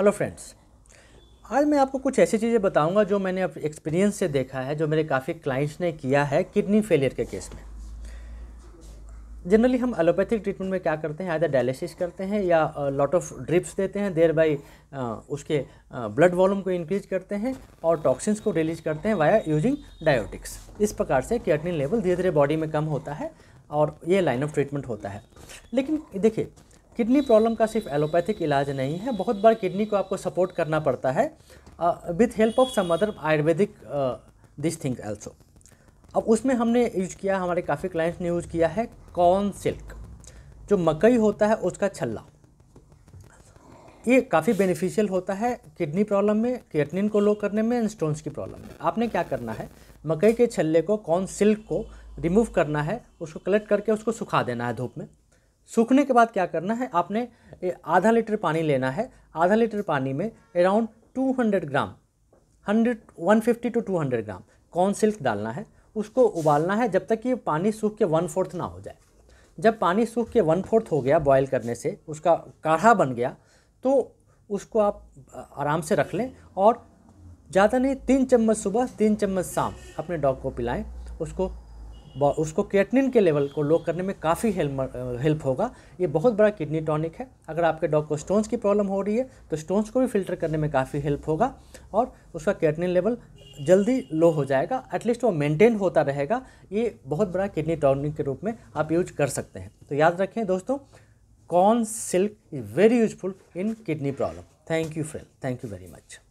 hello friends आज मैं आपको कुछ ऐसी चीज़ें बताऊंगा जो मैंने एक्सपीरियंस से देखा है जो मेरे काफ़ी क्लाइंट्स ने किया है किडनी फेलियर के केस में जनरली हम एलोपैथिक ट्रीटमेंट में क्या करते हैं आधा डायलिसिस करते हैं या लॉट ऑफ ड्रिप्स देते हैं देर बाई उसके ब्लड वॉल्यूम को इंक्रीज करते हैं और टॉक्सिन्स को रिलीज करते हैं वाया यूजिंग डायोटिक्स इस प्रकार से किडनी लेवल धीरे धीरे बॉडी में कम होता है और ये लाइन ऑफ ट्रीटमेंट होता है लेकिन देखिए किडनी प्रॉब्लम का सिर्फ एलोपैथिक इलाज नहीं है बहुत बार किडनी को आपको सपोर्ट करना पड़ता है with help of some other ayurvedic this thing also अब उसमें हमने यूज किया हमारे काफ़ी क्लाइंट्स ने यूज किया है कॉर्न सिल्क जो मकई होता है उसका छल्ला ये काफ़ी बेनिफिशियल होता है किडनी प्रॉब्लम में किडनिन को लो करने में एंड स्टोन्स की प्रॉब्लम में आपने क्या करना है मकई के छल्ले को कॉर्न सिल्क को रिमूव करना है उसको कलेक्ट करके उसको सुखा देना है धूप में सूखने के बाद क्या करना है आपने आधा लीटर पानी लेना है आधा लीटर पानी में around 200 gram 100 150 to 200 gram corn silk डालना है उसको उबालना है जब तक कि पानी सूख के वन फोर्थ ना हो जाए जब पानी सूख के वन फोर्थ हो गया बॉयल करने से उसका काढ़ा बन गया तो उसको आप आराम से रख लें और ज़्यादा नहीं तीन चम्मच सुबह तीन चम्मच शाम अपने डॉग को पिलाएं उसको उसको केटनिन के लेवल को लो करने में काफ़ी हेल्प होगा ये बहुत बड़ा किडनी टॉनिक है अगर आपके डॉग को स्टोन्स की प्रॉब्लम हो रही है तो स्टोन्स को भी फिल्टर करने में काफ़ी हेल्प होगा और उसका केटनिन लेवल जल्दी लो हो जाएगा एटलीस्ट वो मेंटेन होता रहेगा ये बहुत बड़ा किडनी टॉनिक के रूप में आप यूज कर सकते हैं तो याद रखें दोस्तों corn silk is very useful in kidney problem thank you friend thank you very much